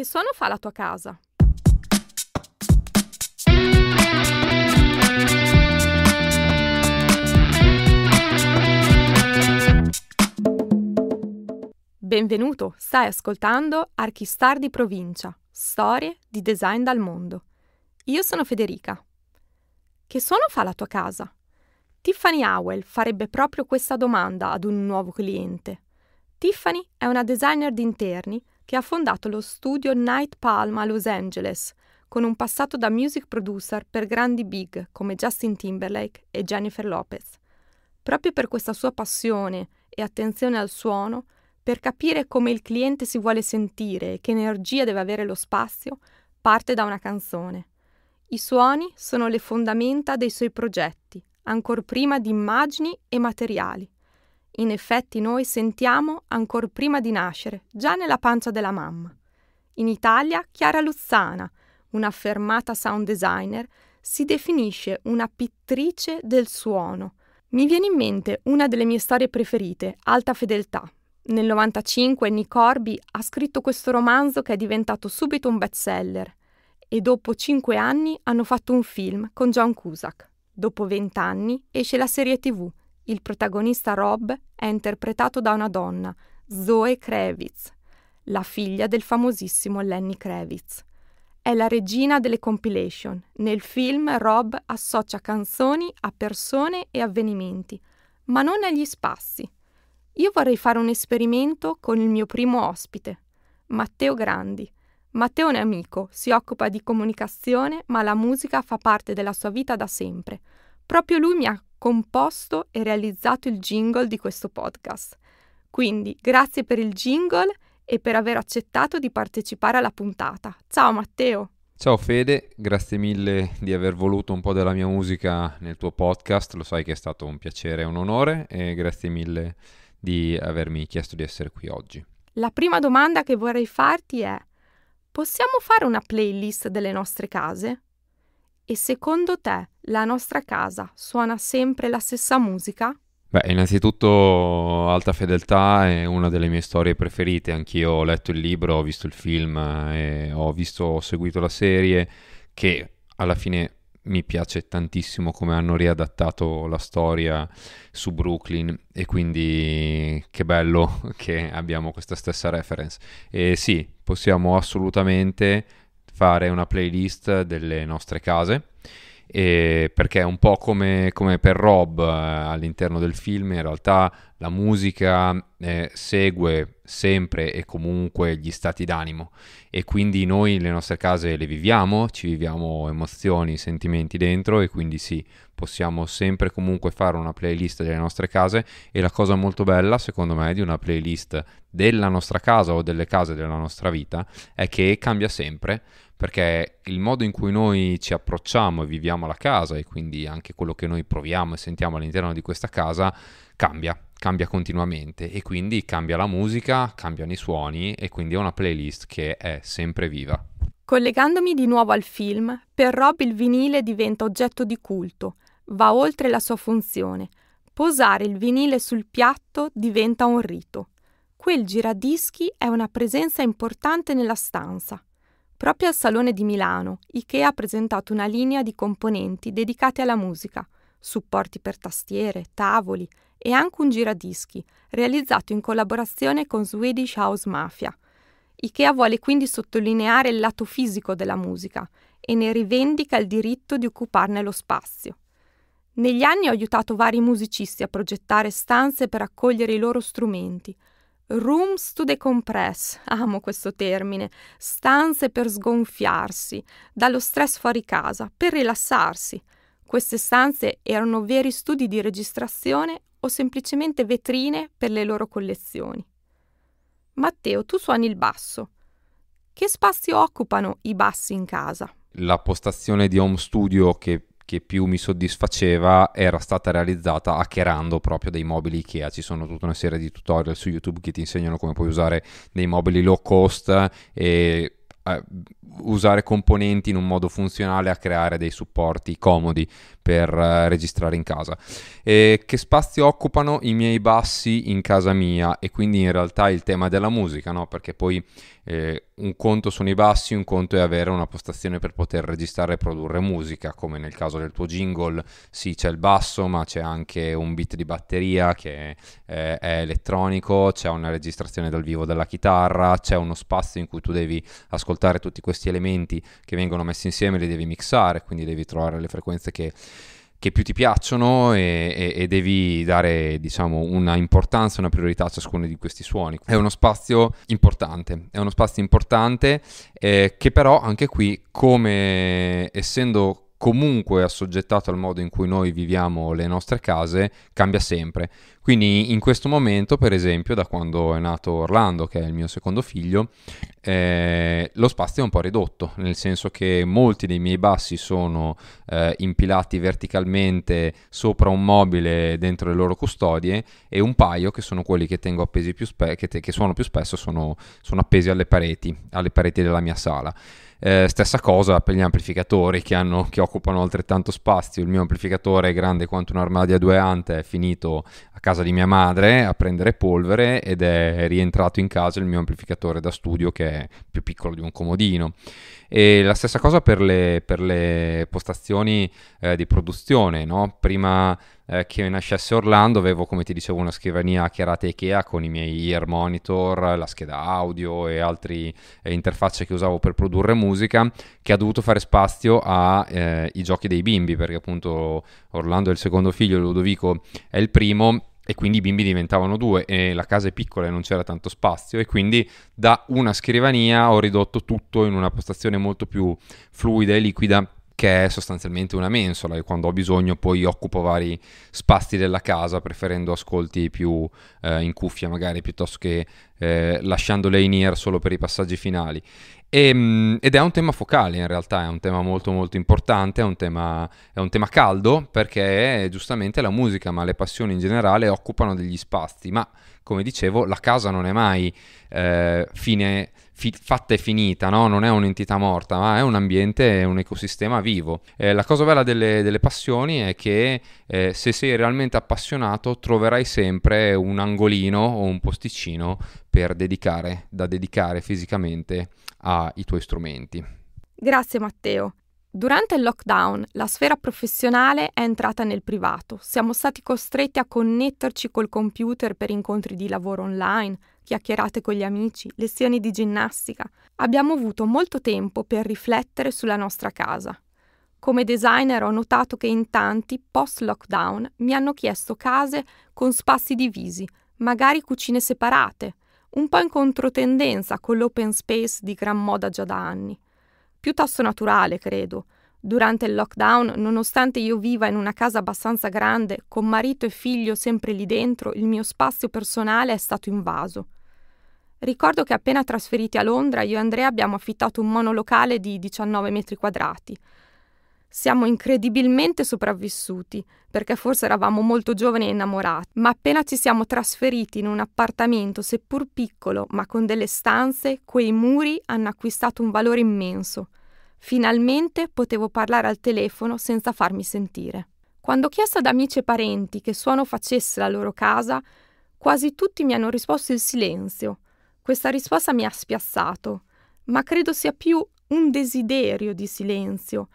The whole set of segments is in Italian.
Che suono fa la tua casa? Benvenuto, stai ascoltando Archistar di Provincia, storie di design dal mondo. Io sono Federica. Che suono fa la tua casa? Tiffany Howell farebbe proprio questa domanda ad un nuovo cliente. Tiffany è una designer di interni che ha fondato lo studio Night Palm a Los Angeles, con un passato da music producer per grandi big come Justin Timberlake e Jennifer Lopez. Proprio per questa sua passione e attenzione al suono, per capire come il cliente si vuole sentire e che energia deve avere lo spazio, parte da una canzone. I suoni sono le fondamenta dei suoi progetti, ancor prima di immagini e materiali in effetti noi sentiamo ancora prima di nascere, già nella pancia della mamma. In Italia Chiara Luzzana, un'affermata sound designer, si definisce una pittrice del suono. Mi viene in mente una delle mie storie preferite, Alta Fedeltà. Nel 1995 Nick Corby ha scritto questo romanzo che è diventato subito un bestseller e dopo cinque anni hanno fatto un film con John Cusack. Dopo vent'anni esce la serie tv il protagonista Rob è interpretato da una donna, Zoe Kravitz, la figlia del famosissimo Lenny Kravitz. È la regina delle compilation. Nel film Rob associa canzoni a persone e avvenimenti, ma non agli spazi. Io vorrei fare un esperimento con il mio primo ospite, Matteo Grandi. Matteo è un amico, si occupa di comunicazione, ma la musica fa parte della sua vita da sempre. Proprio lui mi ha composto e realizzato il jingle di questo podcast. Quindi grazie per il jingle e per aver accettato di partecipare alla puntata. Ciao Matteo! Ciao Fede, grazie mille di aver voluto un po' della mia musica nel tuo podcast, lo sai che è stato un piacere e un onore e grazie mille di avermi chiesto di essere qui oggi. La prima domanda che vorrei farti è, possiamo fare una playlist delle nostre case? E secondo te la nostra casa suona sempre la stessa musica? Beh, innanzitutto Alta Fedeltà è una delle mie storie preferite, anch'io ho letto il libro, ho visto il film, eh, ho, visto, ho seguito la serie che alla fine mi piace tantissimo come hanno riadattato la storia su Brooklyn e quindi che bello che abbiamo questa stessa reference. E sì, possiamo assolutamente fare una playlist delle nostre case. E perché un po' come, come per Rob eh, all'interno del film, in realtà la musica eh, segue sempre e comunque gli stati d'animo e quindi noi le nostre case le viviamo, ci viviamo emozioni, sentimenti dentro e quindi sì, possiamo sempre comunque fare una playlist delle nostre case e la cosa molto bella secondo me di una playlist della nostra casa o delle case della nostra vita è che cambia sempre perché il modo in cui noi ci approcciamo e viviamo la casa e quindi anche quello che noi proviamo e sentiamo all'interno di questa casa cambia, cambia continuamente e quindi cambia la musica, cambiano i suoni e quindi è una playlist che è sempre viva. Collegandomi di nuovo al film, per Rob il vinile diventa oggetto di culto, va oltre la sua funzione. Posare il vinile sul piatto diventa un rito. Quel giradischi è una presenza importante nella stanza. Proprio al Salone di Milano, IKEA ha presentato una linea di componenti dedicati alla musica, supporti per tastiere, tavoli e anche un giradischi, realizzato in collaborazione con Swedish House Mafia. IKEA vuole quindi sottolineare il lato fisico della musica e ne rivendica il diritto di occuparne lo spazio. Negli anni ho aiutato vari musicisti a progettare stanze per accogliere i loro strumenti, Rooms to decompress, amo questo termine, stanze per sgonfiarsi dallo stress fuori casa, per rilassarsi. Queste stanze erano veri studi di registrazione o semplicemente vetrine per le loro collezioni. Matteo, tu suoni il basso. Che spazi occupano i bassi in casa? La postazione di home studio che che più mi soddisfaceva era stata realizzata hackerando proprio dei mobili IKEA. Ci sono tutta una serie di tutorial su YouTube che ti insegnano come puoi usare dei mobili low cost e eh, usare componenti in un modo funzionale a creare dei supporti comodi per uh, registrare in casa. E che spazio occupano i miei bassi in casa mia e quindi in realtà il tema della musica, no? Perché poi eh, un conto sono i bassi, un conto è avere una postazione per poter registrare e produrre musica, come nel caso del tuo jingle, sì c'è il basso, ma c'è anche un beat di batteria che eh, è elettronico, c'è una registrazione dal vivo della chitarra, c'è uno spazio in cui tu devi ascoltare tutti questi elementi che vengono messi insieme, li devi mixare, quindi devi trovare le frequenze che che più ti piacciono e, e, e devi dare diciamo, una importanza, una priorità a ciascuno di questi suoni. È uno spazio importante, è uno spazio importante eh, che però anche qui come essendo comunque assoggettato al modo in cui noi viviamo le nostre case cambia sempre. Quindi in questo momento, per esempio, da quando è nato Orlando, che è il mio secondo figlio, eh, lo spazio è un po' ridotto, nel senso che molti dei miei bassi sono eh, impilati verticalmente sopra un mobile dentro le loro custodie e un paio che sono quelli che tengo appesi più spesso, che, te- che suono più spesso, sono, sono appesi alle pareti, alle pareti della mia sala. Eh, stessa cosa per gli amplificatori che, hanno, che, occupano altrettanto spazio. Il mio amplificatore grande quanto un armadio a due ante è finito a casa di mia madre a prendere polvere ed è rientrato in casa il mio amplificatore da studio che è più piccolo di un comodino. E la stessa cosa per le, per le postazioni eh, di produzione. No? Prima eh, che nascesse Orlando avevo, come ti dicevo, una scrivania chiarata Ikea con i miei ear monitor, la scheda audio e altre eh, interfacce che usavo per produrre musica, che ha dovuto fare spazio ai eh, giochi dei bimbi, perché appunto Orlando è il secondo figlio, Ludovico è il primo e quindi i bimbi diventavano due e la casa è piccola e non c'era tanto spazio e quindi da una scrivania ho ridotto tutto in una postazione molto più fluida e liquida che è sostanzialmente una mensola e quando ho bisogno poi occupo vari spazi della casa preferendo ascolti più eh, in cuffia magari piuttosto che eh, lasciandole in ear solo per i passaggi finali. E, ehm, ed è un tema focale in realtà, è un tema molto molto importante, è un, tema, è un tema caldo perché giustamente la musica ma le passioni in generale occupano degli spazi, ma come dicevo la casa non è mai eh, fine fi- fatta e finita, no? non è un'entità morta, ma è un ambiente, un ecosistema vivo. Eh, la cosa bella delle, delle passioni è che eh, se sei realmente appassionato troverai sempre un angolino o un posticino per dedicare, da dedicare fisicamente ai tuoi strumenti. Grazie Matteo. Durante il lockdown la sfera professionale è entrata nel privato. Siamo stati costretti a connetterci col computer per incontri di lavoro online, chiacchierate con gli amici, lezioni di ginnastica. Abbiamo avuto molto tempo per riflettere sulla nostra casa. Come designer ho notato che in tanti, post-lockdown, mi hanno chiesto case con spazi divisi, magari cucine separate, un po' in controtendenza con l'open space di gran moda già da anni. Piuttosto naturale, credo. Durante il lockdown, nonostante io viva in una casa abbastanza grande, con marito e figlio sempre lì dentro, il mio spazio personale è stato invaso. Ricordo che appena trasferiti a Londra io e Andrea abbiamo affittato un monolocale di 19 metri quadrati. Siamo incredibilmente sopravvissuti, perché forse eravamo molto giovani e innamorati, ma appena ci siamo trasferiti in un appartamento, seppur piccolo, ma con delle stanze, quei muri hanno acquistato un valore immenso. Finalmente potevo parlare al telefono senza farmi sentire. Quando ho chiesto ad amici e parenti che suono facesse la loro casa, quasi tutti mi hanno risposto il silenzio. Questa risposta mi ha spiazzato, ma credo sia più un desiderio di silenzio.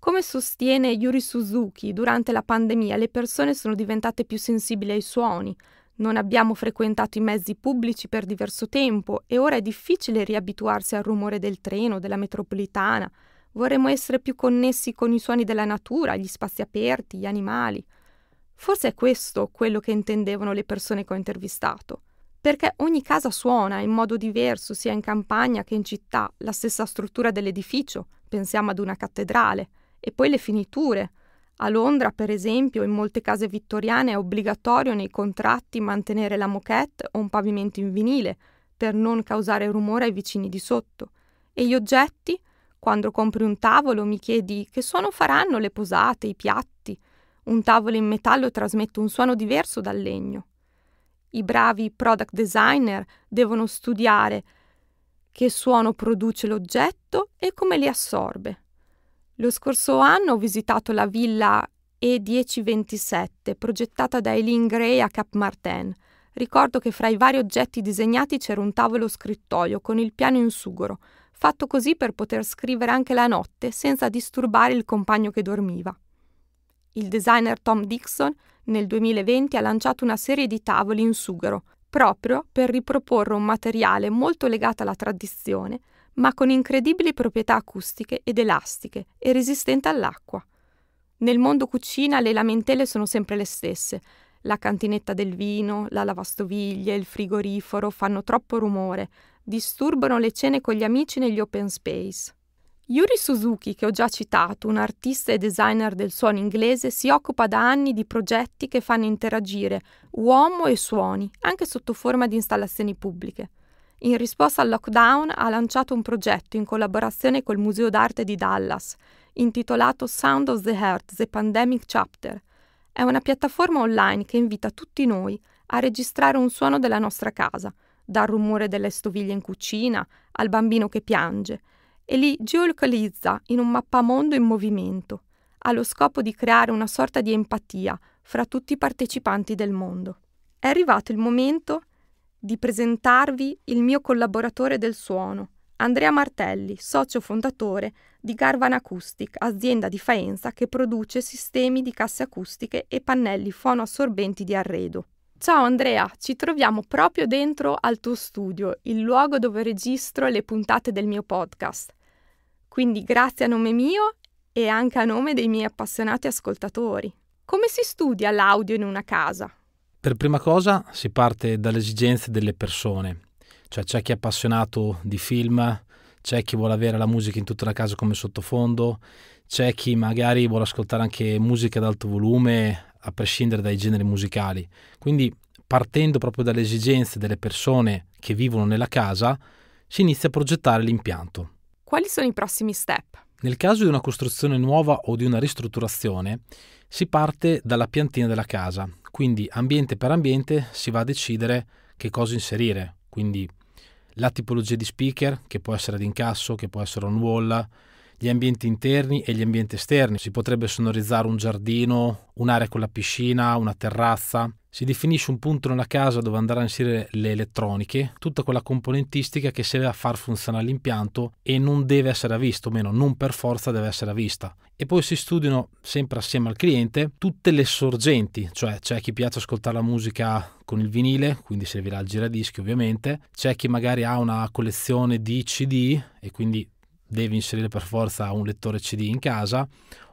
Come sostiene Yuri Suzuki, durante la pandemia le persone sono diventate più sensibili ai suoni, non abbiamo frequentato i mezzi pubblici per diverso tempo e ora è difficile riabituarsi al rumore del treno, della metropolitana. Vorremmo essere più connessi con i suoni della natura, gli spazi aperti, gli animali. Forse è questo quello che intendevano le persone che ho intervistato perché ogni casa suona in modo diverso sia in campagna che in città, la stessa struttura dell'edificio, pensiamo ad una cattedrale, e poi le finiture. A Londra, per esempio, in molte case vittoriane è obbligatorio nei contratti mantenere la moquette o un pavimento in vinile per non causare rumore ai vicini di sotto. E gli oggetti? Quando compri un tavolo mi chiedi che suono faranno le posate, i piatti. Un tavolo in metallo trasmette un suono diverso dal legno i bravi product designer devono studiare che suono produce l'oggetto e come li assorbe. Lo scorso anno ho visitato la villa E1027 progettata da Eileen Gray a Cap Martin. Ricordo che fra i vari oggetti disegnati c'era un tavolo scrittoio con il piano in sughero, fatto così per poter scrivere anche la notte senza disturbare il compagno che dormiva. Il designer Tom Dixon nel 2020 ha lanciato una serie di tavoli in sughero, proprio per riproporre un materiale molto legato alla tradizione, ma con incredibili proprietà acustiche ed elastiche e resistente all'acqua. Nel mondo cucina le lamentele sono sempre le stesse. La cantinetta del vino, la lavastoviglie, il frigorifero fanno troppo rumore, disturbano le cene con gli amici negli open space. Yuri Suzuki, che ho già citato, un artista e designer del suono inglese, si occupa da anni di progetti che fanno interagire uomo e suoni, anche sotto forma di installazioni pubbliche. In risposta al lockdown ha lanciato un progetto in collaborazione col Museo d'arte di Dallas, intitolato Sound of the Heart, The Pandemic Chapter. È una piattaforma online che invita tutti noi a registrare un suono della nostra casa, dal rumore delle stoviglie in cucina al bambino che piange, e li geolocalizza in un mappamondo in movimento, allo scopo di creare una sorta di empatia fra tutti i partecipanti del mondo. È arrivato il momento di presentarvi il mio collaboratore del suono, Andrea Martelli, socio fondatore di Garvan Acoustic, azienda di Faenza che produce sistemi di casse acustiche e pannelli fonoassorbenti di arredo. Ciao Andrea, ci troviamo proprio dentro al tuo studio, il luogo dove registro le puntate del mio podcast. Quindi grazie a nome mio e anche a nome dei miei appassionati ascoltatori. Come si studia l'audio in una casa? Per prima cosa si parte dalle esigenze delle persone, cioè c'è chi è appassionato di film, c'è chi vuole avere la musica in tutta la casa come sottofondo, c'è chi magari vuole ascoltare anche musica ad alto volume, a prescindere dai generi musicali. Quindi partendo proprio dalle esigenze delle persone che vivono nella casa, si inizia a progettare l'impianto. Quali sono i prossimi step? Nel caso di una costruzione nuova o di una ristrutturazione, si parte dalla piantina della casa, quindi ambiente per ambiente si va a decidere che cosa inserire, quindi la tipologia di speaker, che può essere ad incasso, che può essere on wall, gli ambienti interni e gli ambienti esterni. Si potrebbe sonorizzare un giardino, un'area con la piscina, una terrazza. Si definisce un punto nella casa dove andare a inserire le elettroniche, tutta quella componentistica che serve a far funzionare l'impianto e non deve essere a vista, o meno non per forza deve essere a vista. E poi si studiano sempre assieme al cliente tutte le sorgenti, cioè c'è chi piace ascoltare la musica con il vinile, quindi servirà il giradischi ovviamente, c'è chi magari ha una collezione di CD e quindi deve inserire per forza un lettore CD in casa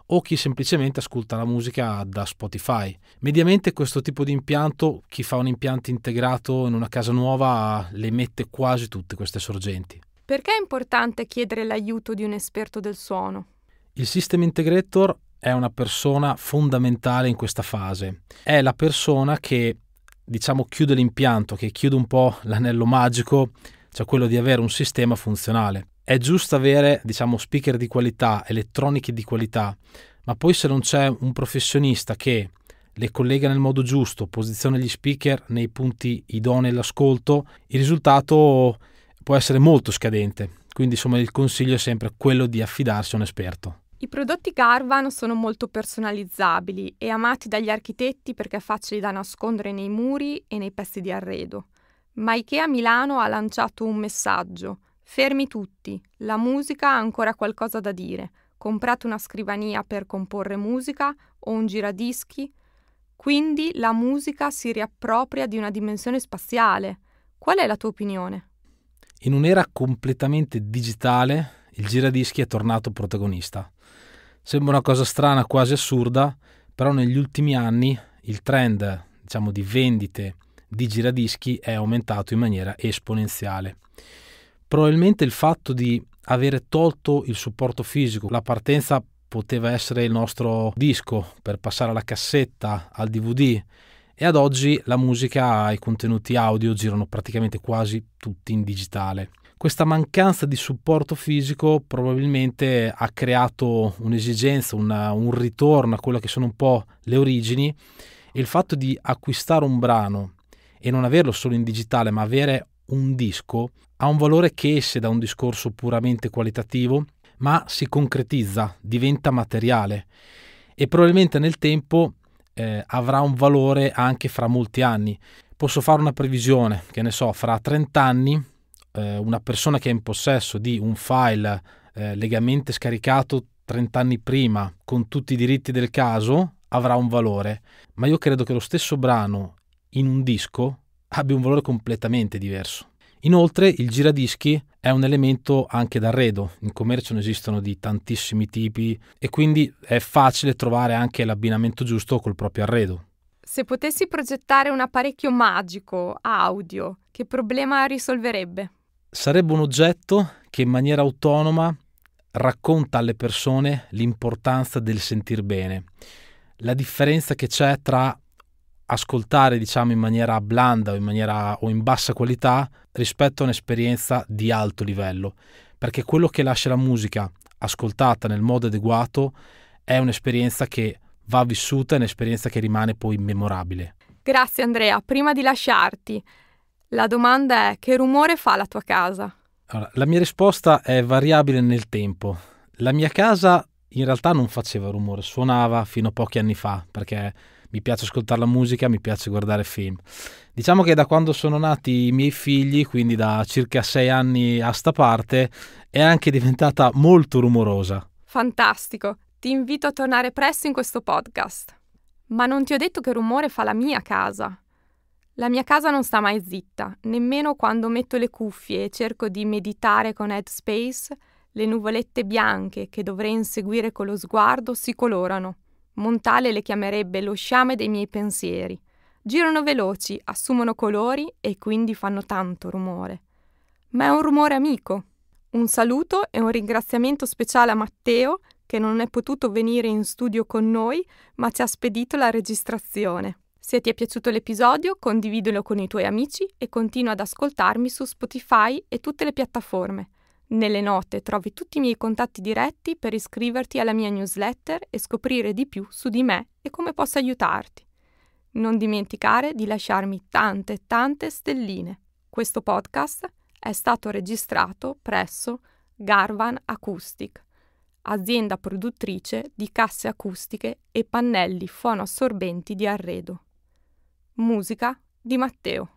o chi semplicemente ascolta la musica da Spotify. Mediamente questo tipo di impianto, chi fa un impianto integrato in una casa nuova, le mette quasi tutte queste sorgenti. Perché è importante chiedere l'aiuto di un esperto del suono? Il System Integrator è una persona fondamentale in questa fase. È la persona che, diciamo, chiude l'impianto, che chiude un po' l'anello magico, cioè quello di avere un sistema funzionale è giusto avere, diciamo, speaker di qualità, elettroniche di qualità, ma poi se non c'è un professionista che le collega nel modo giusto, posiziona gli speaker nei punti idonei all'ascolto, il risultato può essere molto scadente. Quindi insomma il consiglio è sempre quello di affidarsi a un esperto. I prodotti Garvan sono molto personalizzabili e amati dagli architetti perché facili da nascondere nei muri e nei pezzi di arredo. Ma IKEA Milano ha lanciato un messaggio – Fermi tutti, la musica ha ancora qualcosa da dire. Comprate una scrivania per comporre musica o un giradischi. Quindi la musica si riappropria di una dimensione spaziale. Qual è la tua opinione? In un'era completamente digitale, il giradischi è tornato protagonista. Sembra una cosa strana, quasi assurda, però negli ultimi anni il trend diciamo, di vendite di giradischi è aumentato in maniera esponenziale. Probabilmente il fatto di avere tolto il supporto fisico, la partenza poteva essere il nostro disco per passare alla cassetta, al DVD e ad oggi la musica e i contenuti audio girano praticamente quasi tutti in digitale. Questa mancanza di supporto fisico probabilmente ha creato un'esigenza, una, un ritorno a quelle che sono un po' le origini e il fatto di acquistare un brano e non averlo solo in digitale ma avere un disco ha un valore che esce da un discorso puramente qualitativo, ma si concretizza, diventa materiale e probabilmente nel tempo eh, avrà un valore anche fra molti anni. Posso fare una previsione, che ne so, fra 30 anni eh, una persona che è in possesso di un file eh, legalmente scaricato 30 anni prima con tutti i diritti del caso avrà un valore, ma io credo che lo stesso brano in un disco abbia un valore completamente diverso. Inoltre il giradischi è un elemento anche d'arredo, in commercio ne esistono di tantissimi tipi e quindi è facile trovare anche l'abbinamento giusto col proprio arredo. Se potessi progettare un apparecchio magico audio, che problema risolverebbe? Sarebbe un oggetto che in maniera autonoma racconta alle persone l'importanza del sentir bene, la differenza che c'è tra ascoltare diciamo in maniera blanda o in, maniera, o in bassa qualità rispetto a un'esperienza di alto livello perché quello che lascia la musica ascoltata nel modo adeguato è un'esperienza che va vissuta è un'esperienza che rimane poi memorabile grazie Andrea prima di lasciarti la domanda è che rumore fa la tua casa? Allora, la mia risposta è variabile nel tempo la mia casa in realtà non faceva rumore suonava fino a pochi anni fa perché mi piace ascoltare la musica, mi piace guardare film. Diciamo che da quando sono nati i miei figli, quindi da circa sei anni a sta parte, è anche diventata molto rumorosa. Fantastico, ti invito a tornare presto in questo podcast. Ma non ti ho detto che rumore fa la mia casa. La mia casa non sta mai zitta, nemmeno quando metto le cuffie e cerco di meditare con Headspace, le nuvolette bianche che dovrei inseguire con lo sguardo si colorano. Montale le chiamerebbe lo sciame dei miei pensieri. Girano veloci, assumono colori e quindi fanno tanto rumore. Ma è un rumore amico. Un saluto e un ringraziamento speciale a Matteo che non è potuto venire in studio con noi ma ci ha spedito la registrazione. Se ti è piaciuto l'episodio condividilo con i tuoi amici e continua ad ascoltarmi su Spotify e tutte le piattaforme. Nelle note trovi tutti i miei contatti diretti per iscriverti alla mia newsletter e scoprire di più su di me e come posso aiutarti. Non dimenticare di lasciarmi tante, tante stelline. Questo podcast è stato registrato presso Garvan Acoustic, azienda produttrice di casse acustiche e pannelli fonoassorbenti di arredo. Musica di Matteo.